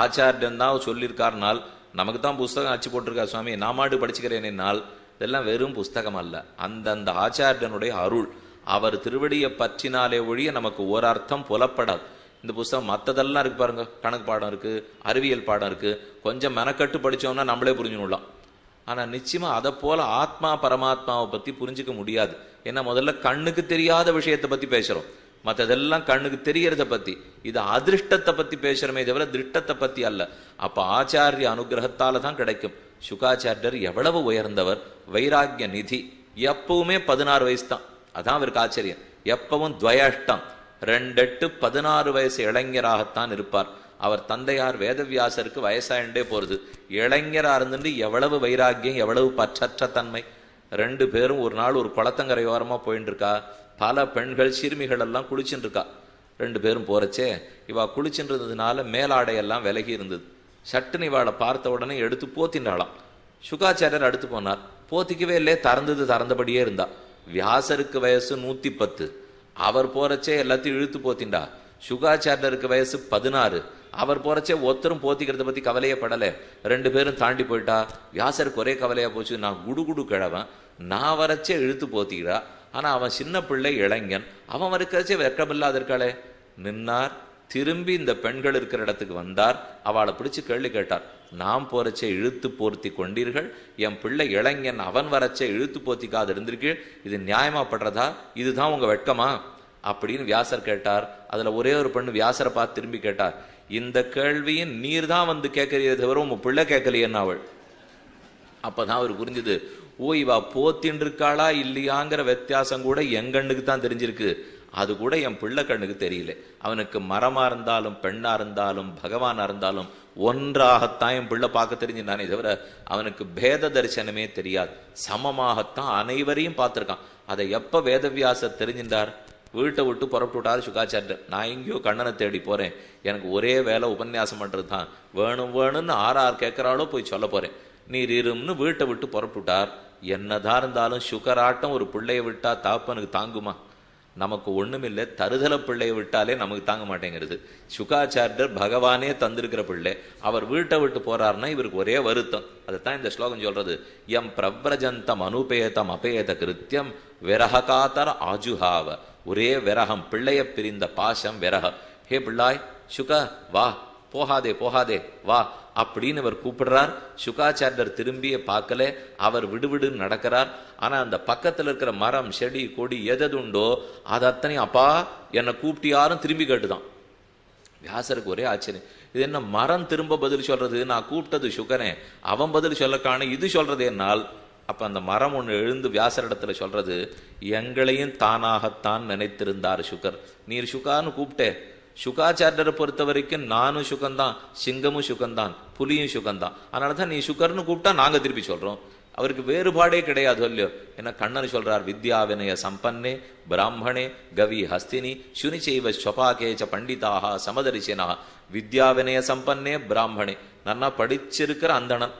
A: ஆச்சாரியன் தான் சொல்லியிருக்காருனால் நமக்கு தான் புஸ்தகம் அச்சு போட்டிருக்கா சுவாமி நாமாடு படிச்சுக்கிறேன் என்னால் இதெல்லாம் வெறும் புஸ்தகம் அல்ல அந்தந்த ஆச்சாரியனுடைய அருள் அவர் திருவடியை பற்றினாலே ஒழிய நமக்கு ஒரு அர்த்தம் புலப்படாது இந்த புஸ்தகம் மற்றதெல்லாம் இருக்கு பாருங்க கணக்கு பாடம் இருக்கு அறிவியல் பாடம் இருக்கு கொஞ்சம் மெனக்கட்டு படித்தோம்னா நம்மளே புரிஞ்சுடலாம் ஆனால் நிச்சயமாக அதை போல ஆத்மா பரமாத்மாவை பற்றி புரிஞ்சிக்க முடியாது ஏன்னா முதல்ல கண்ணுக்கு தெரியாத விஷயத்தை பற்றி பேசுகிறோம் மற்றதெல்லாம் கண்ணுக்கு தெரிகிறத பத்தி இது அதிருஷ்டத்தை பத்தி பேசுறமே தவிர திருஷ்டத்தை பத்தி அல்ல அப்ப ஆச்சாரிய அனுகிரகத்தால தான் கிடைக்கும் சுகாச்சாரியர் எவ்வளவு உயர்ந்தவர் வைராக்கிய நிதி எப்பவுமே பதினாறு வயசு தான் அதான் அவருக்கு ஆச்சரியம் எப்பவும் துவயஷ்டம் ரெண்டெட்டு பதினாறு வயசு இளைஞராகத்தான் இருப்பார் அவர் தந்தையார் வேதவியாசருக்கு வயசாயிண்டே போறது இளைஞரா இருந்துட்டு எவ்வளவு வைராக்கியம் எவ்வளவு பற்றற்ற தன்மை ரெண்டு பேரும் ஒரு நாள் ஒரு குளத்தங்கரையோரமா போயிட்டு இருக்கா பல பெண்கள் சிறுமிகள் எல்லாம் குளிச்சுட்டு இருக்கா ரெண்டு பேரும் போறச்சே இவா குளிச்சுன்றதுனால மேலாடையெல்லாம் விலகி இருந்தது சட்டுன்னு இவாளை பார்த்த உடனே எடுத்து போத்தின்றாளாம் சுகாச்சாரியர் அடுத்து போனார் போத்திக்கவே இல்லையே திறந்தது திறந்தபடியே இருந்தா வியாசருக்கு வயசு நூத்தி பத்து அவர் போறச்சே எல்லாத்தையும் இழுத்து போத்தின்டா சுகாச்சாரியருக்கு வயசு பதினாறு அவர் போறச்சே ஒருத்தரும் போத்திக்கிறத பத்தி கவலையே படலை ரெண்டு பேரும் தாண்டி போயிட்டா வியாசருக்கு ஒரே கவலையா போச்சு நான் குடுகுடு கிழவன் நான் வரச்சே இழுத்து போத்திக்கிறா ஆனால் அவன் சின்ன பிள்ளை இளைஞன் அவன் இருக்கிறச்சே வெக்கமில்லாத இருக்காளே நின்னார் திரும்பி இந்த பெண்கள் இருக்கிற இடத்துக்கு வந்தார் அவளை பிடிச்சி கேள்வி கேட்டார் நாம் போறச்சே இழுத்து போர்த்தி கொண்டீர்கள் என் பிள்ளை இளைஞன் அவன் வரச்சே இழுத்து போர்த்திக்காது இருந்திருக்கீள் இது நியாயமா படுறதா இதுதான் உங்க வெட்கமா அப்படின்னு வியாசர் கேட்டார் அதுல ஒரே ஒரு பெண்ணு வியாசரை பார்த்து திரும்பி கேட்டார் இந்த கேள்வியின் நீர் தான் வந்து கேட்கறியே தவிர உங்க பிள்ளை கேட்கலையன்னு அவள் அப்பதான் அவர் புரிஞ்சுது ஓ இவா போத்தின் இருக்காளா இல்லையாங்கிற வித்தியாசம் கூட என் கண்ணுக்கு தான் தெரிஞ்சிருக்கு அது கூட என் பிள்ளை கண்ணுக்கு தெரியல அவனுக்கு மரமா இருந்தாலும் பெண்ணா இருந்தாலும் பகவானா இருந்தாலும் ஒன்றாகத்தான் என் பிள்ளை பார்க்க தெரிஞ்சிருந்தானே தவிர அவனுக்கு பேத தரிசனமே தெரியாது சமமாகத்தான் அனைவரையும் பார்த்துருக்கான் அதை எப்ப வேதவியாச தெரிஞ்சின்றார் வீட்டை விட்டு புறப்பட்டு விட்டாரு சுகாச்சாரியர் நான் எங்கேயோ கண்ணனை தேடி போறேன் எனக்கு ஒரே வேலை உபன்யாசம் பண்றது தான் வேணும் வேணும்னு ஆறு ஆறு கேட்கறாலோ போய் சொல்ல போறேன் நீர் இரும்னு வீட்டை விட்டு விட்டார் என்னதான் இருந்தாலும் சுகராட்டம் ஒரு பிள்ளையை விட்டா தாப்பனுக்கு தாங்குமா நமக்கு இல்லை தருதல பிள்ளையை விட்டாலே நமக்கு தாங்க மாட்டேங்கிறது சுகாச்சாரியர் பகவானே தந்திருக்கிற பிள்ளை அவர் வீட்டை விட்டு போறாருன்னா இவருக்கு ஒரே வருத்தம் அதைத்தான் இந்த ஸ்லோகம் சொல்றது எம் பிரபிரஜந்தம் அனுபேதம் அபேத கிருத்தியம் காத்தர ஆஜுஹாவ ஒரே விரகம் பிள்ளைய பிரிந்த பாசம் விரகம் ஹே பிள்ளாய் சுக வா போகாதே போகாதே வா அப்படின்னு அவர் கூப்பிடுறார் சுகாச்சாரியர் திரும்பிய பார்க்கல அவர் விடுவிடுன்னு நடக்கிறார் ஆனால் அந்த பக்கத்தில் இருக்கிற மரம் செடி கொடி உண்டோ அது அத்தனை அப்பா என்னை கூப்பிட்டு யாரும் திரும்பி கேட்டுதான் வியாசருக்கு ஒரே ஆச்சரியம் இது என்ன மரம் திரும்ப பதில் சொல்றது நான் கூப்பிட்டது சுகனே அவன் பதில் சொல்லக்கான இது சொல்றது என்னால் அப்போ அந்த மரம் ஒன்று எழுந்து வியாசரிடத்துல சொல்றது எங்களையும் தானாகத்தான் நினைத்திருந்தார் சுகர் நீர் சுகான்னு கூப்பிட்டே சுகாச்சாரியரை பொறுத்த வரைக்கும் நானும் சுகந்தான் சிங்கமும் சுகந்தான் புலியும் சுகந்தான் அதனால தான் நீ சுகர்னு கூப்பிட்டா நாங்கள் திருப்பி சொல்கிறோம் அவருக்கு வேறுபாடே கிடையாது இல்லையோ என்ன கண்ணன் சொல்றார் வித்யா வினய சம்பன்னே பிராமணே கவி ஹஸ்தினி சுனிச்சைவ சொபாகேச்ச பண்டிதாக சமதரிசனா வித்யா வினய சம்பன்னே பிராமணே நன்னா படிச்சிருக்கிற அந்தணன்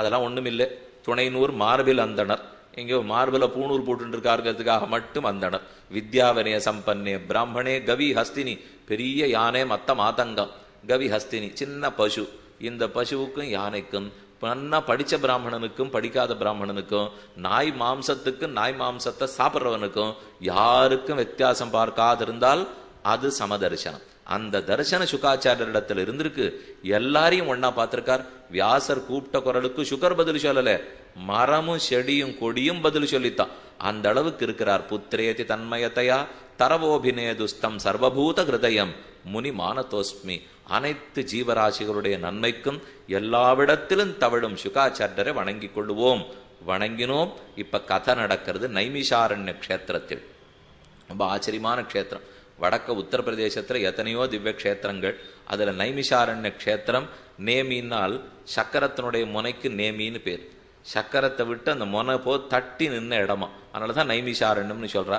A: அதெல்லாம் துணை துணைநூர் மார்பில் அந்தனர் எங்கேயோ மார்பில் பூணூர் போட்டுருக்காருங்கிறதுக்காக மட்டும் அந்தனர் வித்யாவினய சம்பன்னே பிராமணே கவி ஹஸ்தினி பெரிய யானை மற்ற மாதங்கம் கவிஹஸ்தினி சின்ன பசு இந்த பசுவுக்கும் யானைக்கும் நன்னா படித்த பிராமணனுக்கும் படிக்காத பிராமணனுக்கும் நாய் மாம்சத்துக்கு நாய் மாம்சத்தை சாப்பிட்றவனுக்கும் யாருக்கும் வித்தியாசம் பார்க்காதிருந்தால் அது சமதரிசனம் அந்த தரிசன சுகாச்சாரியரிடத்தில் இருந்திருக்கு எல்லாரையும் ஒன்னா பார்த்திருக்கார் வியாசர் கூப்பிட்ட குரலுக்கு சுகர் பதில் சொல்லல மரமும் செடியும் கொடியும் பதில் சொல்லித்தான் அந்த அளவுக்கு இருக்கிறார் புத்திரேதி தன்மயத்தையா துஸ்தம் சர்வபூத ஹிருதயம் முனி மானதோஸ்மி அனைத்து ஜீவராசிகளுடைய நன்மைக்கும் எல்லாவிடத்திலும் தவிழும் சுகாச்சாரியரை வணங்கிக் கொள்வோம் வணங்கினோம் இப்ப கதை நடக்கிறது நைமிஷாரண்ய க்ஷேத்திரத்தில் ரொம்ப ஆச்சரியமான கஷேத்திரம் வடக்க உத்தரப்பிரதேசத்தில் எத்தனையோ திவ்ய க்ஷேத்திரங்கள் அதில் நைமிஷாரண்ய க்ஷேத்திரம் நேமினால் சக்கரத்தினுடைய முனைக்கு நேமின்னு பேர் சக்கரத்தை விட்டு அந்த முனை போ தட்டி நின்ன இடமா அதனால தான் நைமிஷாரண்யம்னு சொல்கிறா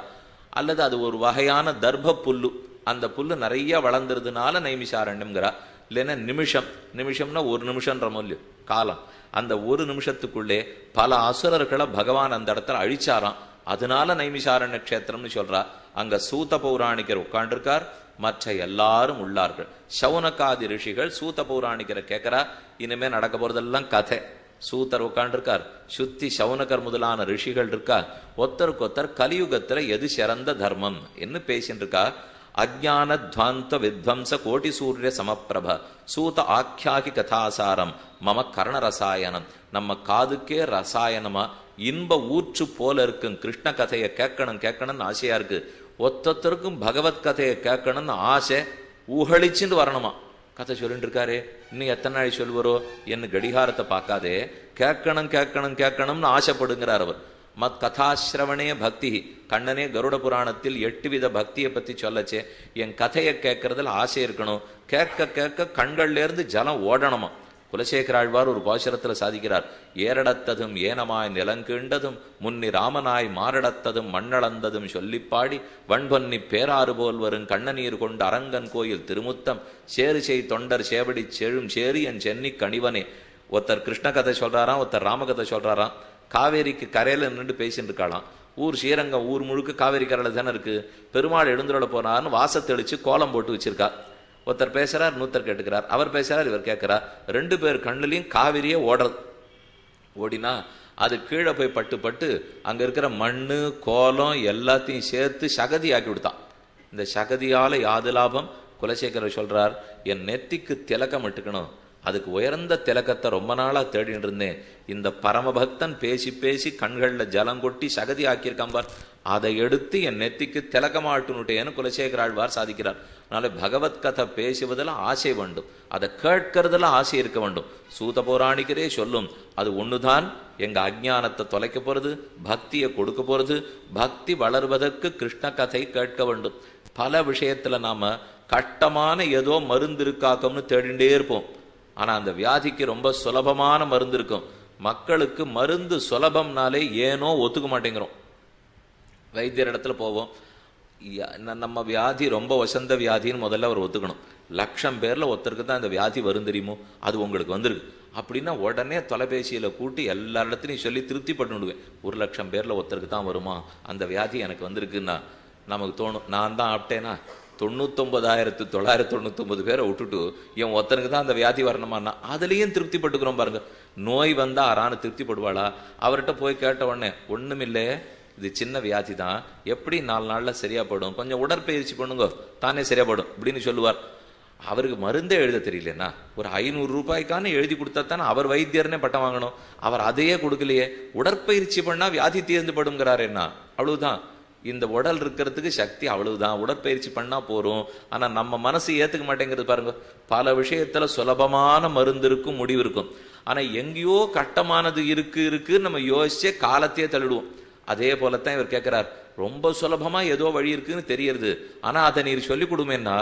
A: அல்லது அது ஒரு வகையான தர்ப்ப புல்லு அந்த புல்லு நிறைய வளர்ந்துருதுனால நைமிஷாரண்யம்ங்கிறா இல்லைன்னா நிமிஷம் நிமிஷம்னா ஒரு நிமிஷன்ற மொழி காலம் அந்த ஒரு நிமிஷத்துக்குள்ளே பல அசுரர்களை பகவான் அந்த இடத்துல அழிச்சாராம் அதனால நைமிஷாரண்ய கஷேத்திரம்னு சொல்கிறா அங்க சூத்த பௌராணிகர் உட்காண்டிருக்கார் மற்ற எல்லாரும் உள்ளார்கள் சவுனக்காதி ரிஷிகள் சூத்த பௌராணிக்கரை கேட்கிறா இனிமே நடக்க போறதெல்லாம் கதை சூத்தர் உட்காண்டிருக்கார் சுத்தி சவுனகர் முதலான ரிஷிகள் இருக்கா ஒத்தருக்கு ஒத்தர் கலியுகத்துல எது சிறந்த தர்மம் என்ன பேசின்னு இருக்கா அஜான துவாந்த வித்வம்ச கோட்டி சூரிய சமப்பிரப சூத ஆக்கியாகி கதாசாரம் மம கர்ண ரசாயனம் நம்ம காதுக்கே ரசாயனமா இன்ப ஊற்று போல இருக்கும் கிருஷ்ண கதையை கேட்கணும் கேட்கணும்னு ஆசையா இருக்கு ஒத்தொத்தருக்கும் பகவத் கதையை கேட்கணும்னு ஆசை உகழிச்சுட்டு வரணுமா கதை சொல்லிட்டு இருக்காரு இன்னும் எத்தனை நாள் சொல்லுவாரோ என்ன கடிகாரத்தை பார்க்காதே கேட்கணும் கேட்கணும் கேட்கணும்னு ஆசைப்படுங்கிறார் அவர் மத் கதாசிரவணே பக்தி கண்ணனே கருட புராணத்தில் எட்டு வித பக்தியை பற்றி சொல்லச்சே என் கதையை கேட்கறதுல ஆசை இருக்கணும் கேட்க கேட்க கண்கள்லேருந்து ஜலம் ஓடணுமா குலசேகராழ்வார் ஒரு பாசுரத்தில் சாதிக்கிறார் ஏரடத்ததும் ஏனமாய் நிலங்கீண்டதும் முன்னி ராமனாய் மாரடத்ததும் மண்ணளந்ததும் சொல்லிப்பாடி வண்பொன்னி பேராறு போல் வரும் கண்ணநீர் கொண்டு அரங்கன் கோயில் திருமுத்தம் சேரு செய் தொண்டர் சேவடி செழும் சேரி என் சென்னி கணிவனே ஒருத்தர் கிருஷ்ண கதை சொல்கிறாராம் ஒருத்தர் ராமகதை சொல்கிறாராம் காவேரிக்கு கரையில் நின்று பேசிட்டு இருக்காளாம் ஊர் ஸ்ரீரங்கம் ஊர் முழுக்க காவேரி கரையில் தானே இருக்குது பெருமாள் எழுந்துள்ள போனார்னு வாசத்தெளித்து கோலம் போட்டு வச்சுருக்கா ஒருத்தர் பேசுறார் நூத்தர் கேட்டுக்கிறார் அவர் பேசுகிறார் இவர் கேட்கிறார் ரெண்டு பேர் கண்ணுலையும் காவிரியே ஓடுறது ஓடினா அது கீழே போய் பட்டு பட்டு அங்கே இருக்கிற மண் கோலம் எல்லாத்தையும் சேர்த்து சகதி ஆக்கி விடுத்தான் இந்த சகதியால் யாது லாபம் குலசேகர சொல்கிறார் என் நெத்திக்கு திலக்கம் இட்டுக்கணும் அதுக்கு உயர்ந்த திலக்கத்தை ரொம்ப நாளாக தேடிட்டு இருந்தேன் இந்த பரமபக்தன் பேசி பேசி கண்களில் ஜலம் கொட்டி சகதி பார் அதை எடுத்து என் நெத்திக்கு திலகமாட்டுனுட்டேன்னு குலசேகராழ்வார் சாதிக்கிறார் அதனால பகவத் கதை பேசுவதில் ஆசை வேண்டும் அதை கேட்கறதுல ஆசை இருக்க வேண்டும் சூத போராணிக்கரே சொல்லும் அது ஒன்று தான் எங்கள் அஜானத்தை தொலைக்க போகிறது பக்தியை கொடுக்க போகிறது பக்தி வளர்வதற்கு கிருஷ்ண கதை கேட்க வேண்டும் பல விஷயத்தில் நாம் கட்டமான ஏதோ மருந்து இருக்காக்கம்னு தேடிண்டே இருப்போம் ஆனால் அந்த வியாதிக்கு ரொம்ப சுலபமான மருந்து இருக்கும் மக்களுக்கு மருந்து சுலபம்னாலே ஏனோ ஒத்துக்க மாட்டேங்கிறோம் வைத்தியர் இடத்துல போவோம் நம்ம வியாதி ரொம்ப வசந்த வியாதின்னு முதல்ல அவர் ஒத்துக்கணும் லட்சம் பேரில் ஒருத்தருக்கு தான் இந்த வியாதி வரும் தெரியுமோ அது உங்களுக்கு வந்துருக்கு அப்படின்னா உடனே தொலைபேசியில் கூட்டி எல்லா இடத்துலையும் சொல்லி திருப்தி விடுவேன் ஒரு லட்சம் பேரில் ஒருத்தருக்கு தான் வருமா அந்த வியாதி எனக்கு வந்திருக்குன்னா நமக்கு தோணும் நான் தான் ஆப்டேன்னா தொண்ணூத்தொம்பதாயிரத்து தொள்ளாயிரத்து தொண்ணூத்தொம்பது பேரை விட்டுட்டு என் ஒருத்தனுக்கு தான் அந்த வியாதி வரணுமான்னா அதுலேயும் திருப்தி பட்டுக்கிறோம் பாருங்க நோய் வந்தால் அறான்னு திருப்தி அவர்கிட்ட போய் கேட்ட உடனே இல்லையே இது சின்ன வியாதி தான் எப்படி நாலு நாளில் சரியாக போடும் கொஞ்சம் உடற்பயிற்சி பண்ணுங்க தானே சரியாக போடும் இப்படின்னு சொல்லுவார் அவருக்கு மருந்தே எழுத தெரியலனா ஒரு ஐநூறு ரூபாய்க்கான எழுதி கொடுத்தா தானே அவர் வைத்தியர்னே பட்டம் வாங்கணும் அவர் அதையே கொடுக்கலையே உடற்பயிற்சி பண்ணால் வியாதி தீர்ந்து படுங்கிறார் என்ன அவ்வளவுதான் இந்த உடல் இருக்கிறதுக்கு சக்தி அவ்வளவுதான் உடற்பயிற்சி பண்ணால் போகும் ஆனால் நம்ம மனசு ஏற்றுக்க மாட்டேங்கிறது பாருங்க பல விஷயத்தில் சுலபமான மருந்து இருக்கும் முடிவு இருக்கும் ஆனால் எங்கேயோ கட்டமானது இருக்கு இருக்குன்னு நம்ம யோசிச்சே காலத்தையே தள்ளிடுவோம் அதே போலத்தான் இவர் கேட்கிறார் ரொம்ப சுலபமா ஏதோ வழி இருக்குன்னு தெரியறது ஆனா அதை நீர் சொல்லி கொடுமேன்னா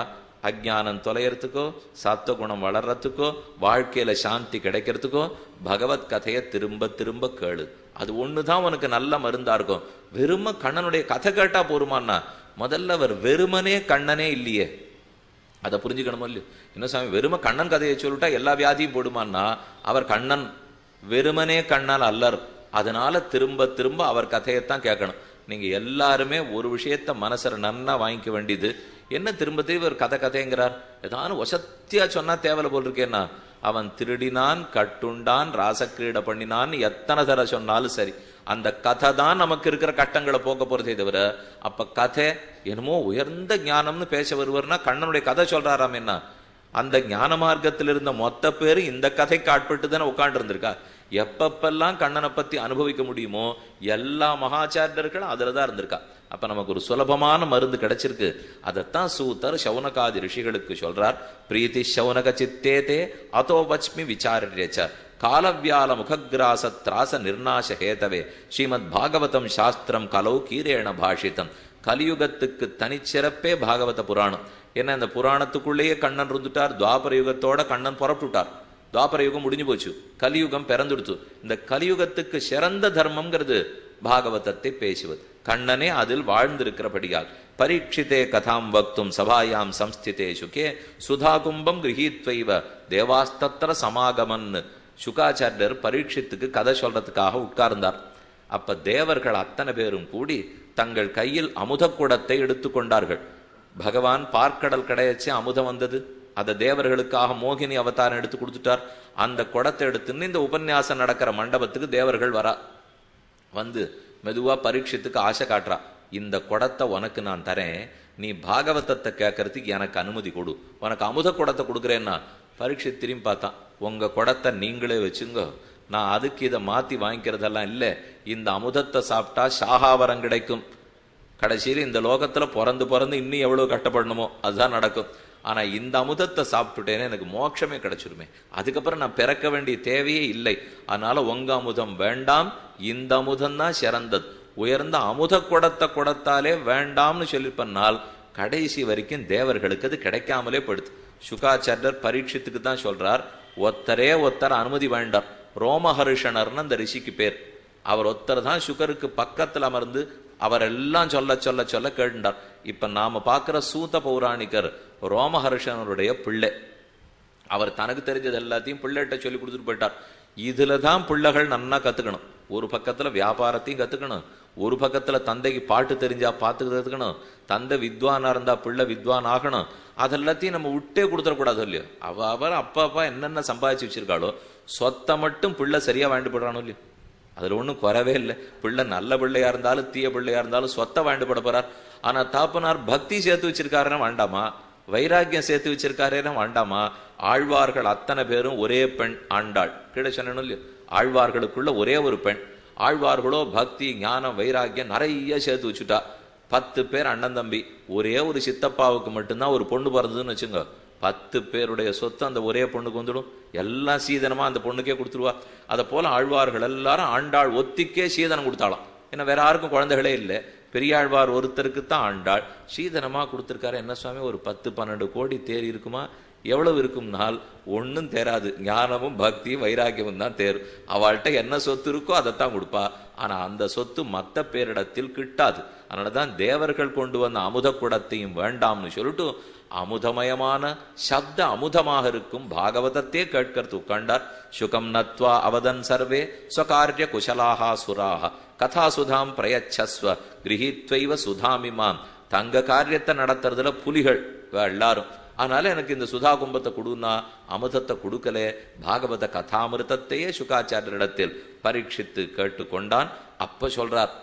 A: அஜானம் தொலையறதுக்கோ சாத்த குணம் வளர்றதுக்கோ வாழ்க்கையில சாந்தி கிடைக்கிறதுக்கோ பகவத் கதையை திரும்ப திரும்ப கேளு அது ஒண்ணுதான் உனக்கு நல்ல மருந்தா இருக்கும் வெறும கண்ணனுடைய கதை கேட்டா போருமான்னா முதல்ல அவர் வெறுமனே கண்ணனே இல்லையே அதை புரிஞ்சுக்கணுமோ இல்லையோ என்ன சாமி வெறும கண்ணன் கதையை சொல்லிட்டா எல்லா வியாதியும் போடுமான்னா அவர் கண்ணன் வெறுமனே கண்ணால் அல்லர் அதனால திரும்ப திரும்ப அவர் கதையைத்தான் கேட்கணும் நீங்கள் எல்லாருமே ஒரு விஷயத்த மனசுல நன்னா வாங்கிக்க வேண்டியது என்ன திரும்ப திரும்ப ஒரு கதை கதைங்கிறார் ஏதாவது ஒசத்தியா சொன்னா தேவலை போல் இருக்கேன்னா அவன் திருடினான் கட்டுண்டான் ராசக்கிரீட பண்ணினான் எத்தனை தர சொன்னாலும் சரி அந்த கதை தான் நமக்கு இருக்கிற கட்டங்களை போக்க போறதே தவிர அப்போ கதை என்னமோ உயர்ந்த ஞானம்னு பேச வருவர்னா கண்ணனுடைய கதை சொல்றாராம் என்ன அந்த ஞான மார்க்கத்தில் இருந்த மொத்த பேரும் இந்த கதைக்கு ஆட்பட்டு தானே உட்காண்டிருந்திருக்கா எப்பப்பெல்லாம் கண்ணனை பற்றி அனுபவிக்க முடியுமோ எல்லா மகாச்சாரியர்களும் அதுல தான் இருந்திருக்கா அப்போ நமக்கு ஒரு சுலபமான மருந்து கிடைச்சிருக்கு அதைத்தான் சூத்தர் சவுனகாதி ரிஷிகளுக்கு சொல்றார் பிரீத்தி சவுனக சித்தேதே அதோ வச்மி விசாரியச்ச காலவியால முககிராச திராச நிர்நாச ஹேதவே ஸ்ரீமத் பாகவதம் சாஸ்திரம் கலௌ கீரேண பாஷித்தம் கலியுகத்துக்கு தனிச்சிறப்பே பாகவத புராணம் ஏன்னா இந்த புராணத்துக்குள்ளேயே கண்ணன் இருந்துட்டார் துவாபர யுகத்தோட கண்ணன் புறப்பட்டுட்டார் யுகம் முடிஞ்சு போச்சு கலியுகம் பிறந்துடுத்து இந்த கலியுகத்துக்கு சிறந்த தர்மம்ங்கிறது பாகவதத்தை பேசுவது கண்ணனே அதில் வாழ்ந்திருக்கிறபடியால் பரீட்சிதே கதாம் வக்தும் சபாயாம் சுகே சுதா சுதாகும்பம் கிரகித்வைவ தேவாஸ்தத்திர சமாகமன் சுகாச்சாரியர் பரீட்சித்துக்கு கதை சொல்றதுக்காக உட்கார்ந்தார் அப்ப தேவர்கள் அத்தனை பேரும் கூடி தங்கள் கையில் அமுத குடத்தை எடுத்துக்கொண்டார்கள் பகவான் பார்க்கடல் கிடையாச்சு அமுதம் வந்தது அதை தேவர்களுக்காக மோகினி அவதாரம் எடுத்து கொடுத்துட்டார் அந்த குடத்தை எடுத்துன்னு இந்த உபன்யாசம் நடக்கிற மண்டபத்துக்கு தேவர்கள் வரா வந்து மெதுவா பரீட்சத்துக்கு ஆசை காட்டுறா இந்த குடத்தை உனக்கு நான் தரேன் நீ பாகவதத்தை கேட்கறதுக்கு எனக்கு அனுமதி கொடு உனக்கு அமுத குடத்தை கொடுக்குறேன்னா பரீட்சை திரும்பி பார்த்தான் உங்க குடத்தை நீங்களே வச்சுங்க நான் அதுக்கு இதை மாத்தி வாங்கிக்கிறதெல்லாம் இல்லை இந்த அமுதத்தை சாப்பிட்டா சாகாவரம் கிடைக்கும் கடைசியில் இந்த லோகத்துல பிறந்து பிறந்து இன்னும் எவ்வளவு கட்டப்படணுமோ அதுதான் நடக்கும் ஆனால் இந்த அமுதத்தை சாப்பிட்டுட்டேனே எனக்கு மோட்சமே கிடைச்சிருமே அதுக்கப்புறம் நான் பிறக்க வேண்டிய தேவையே இல்லை அதனால் உங்க அமுதம் வேண்டாம் இந்த அமுதம்தான் சிறந்தது உயர்ந்த அமுத குடத்தை கொடத்தாலே வேண்டாம்னு சொல்லியிருப்பனால் கடைசி வரைக்கும் தேவர்களுக்கு அது கிடைக்காமலே படுது சுகாச்சாரர் பரீட்சத்துக்கு தான் சொல்றார் ஒத்தரே ஒத்தர் அனுமதி வேண்டார் ரோமஹருஷனர்னு அந்த ரிஷிக்கு பேர் அவர் ஒத்தர் தான் சுகருக்கு பக்கத்தில் அமர்ந்து அவரெல்லாம் சொல்ல சொல்ல சொல்ல கேட்டுட்டார் இப்போ நாம் பார்க்குற சூத பௌராணிகர் ரோமஹர்ஷனருடைய பிள்ளை அவர் தனக்கு தெரிஞ்சது எல்லாத்தையும் பிள்ளைகிட்ட சொல்லி கொடுத்துட்டு போயிட்டார் இதுல தான் பிள்ளைகள் நன்னா கத்துக்கணும் ஒரு பக்கத்துல வியாபாரத்தையும் கத்துக்கணும் ஒரு பக்கத்துல தந்தைக்கு பாட்டு தெரிஞ்சா பார்த்து கத்துக்கணும் தந்தை வித்வானா இருந்தா பிள்ளை வித்வான் ஆகணும் அதெல்லாத்தையும் நம்ம விட்டே கொடுத்துடக்கூடாது இல்லையோ அவ அவர் அப்பா அப்பா என்னென்ன சம்பாதிச்சு வச்சிருக்காளோ சொத்தை மட்டும் பிள்ளை சரியா வாங்கிட்டு போடுறானோ இல்லையோ அதுல ஒன்றும் குறவே இல்லை பிள்ளை நல்ல பிள்ளையா இருந்தாலும் தீய பிள்ளையா இருந்தாலும் சொத்தை வாங்கிட்டு போட போறார் ஆனா தாப்பனார் பக்தி சேர்த்து வச்சிருக்காருன்னா வேண்டாமா வைராக்கியம் சேர்த்து வச்சிருக்காரேனா வேண்டாமா ஆழ்வார்கள் அத்தனை பேரும் ஒரே பெண் ஆண்டாள் கீழே சொன்னணும் இல்லையா ஆழ்வார்களுக்குள்ள ஒரே ஒரு பெண் ஆழ்வார்களோ பக்தி ஞானம் வைராக்கியம் நிறைய சேர்த்து வச்சுட்டா பத்து பேர் அண்ணன் தம்பி ஒரே ஒரு சித்தப்பாவுக்கு மட்டும்தான் ஒரு பொண்ணு பிறந்ததுன்னு வச்சுங்க பத்து பேருடைய சொத்து அந்த ஒரே பொண்ணுக்கு வந்துடும் எல்லாம் சீதனமாக அந்த பொண்ணுக்கே கொடுத்துருவா அதை போல் ஆழ்வார்கள் எல்லாரும் ஆண்டாள் ஒத்திக்கே சீதனம் கொடுத்தாலாம் ஏன்னா வேற யாருக்கும் குழந்தைகளே இல்லை பெரியாழ்வார் ஒருத்தருக்கு தான் ஆண்டாள் சீதனமாக கொடுத்துருக்காரு என்ன சுவாமி ஒரு பத்து பன்னெண்டு கோடி தேர் இருக்குமா எவ்வளவு இருக்கும்னால் ஒன்றும் தேராது ஞானமும் பக்தியும் வைராக்கியமும் தான் தேரும் அவள்கிட்ட என்ன சொத்து இருக்கோ அதைத்தான் கொடுப்பா ஆனால் அந்த சொத்து மற்ற பேரிடத்தில் கிட்டாது அதனால தான் தேவர்கள் கொண்டு வந்த அமுத குடத்தையும் வேண்டாம்னு சொல்லிட்டு அமுதமயமான சப்த அமுதமாக இருக்கும் பாகவதத்தையே கேட்கறது உட்காண்டார் சுகம் நத்வா அவதன் சர்வே ஸ்வகாரிய குஷலாகா சுராகா கதாசுதாம் பிரயச்சஸ்வ கிரகித்வைவ சுதாமிமாம் தங்க காரியத்தை நடத்துறதுல புலிகள் எல்லாரும் அதனால எனக்கு இந்த சுதா கும்பத்தை கொடுன்னா அமுதத்தை கொடுக்கல பாகவத கதாமிருதத்தையே சுகாச்சாரியரிடத்தில் பரீட்சித்து கேட்டுக்கொண்டான் அப்ப சொல்றார்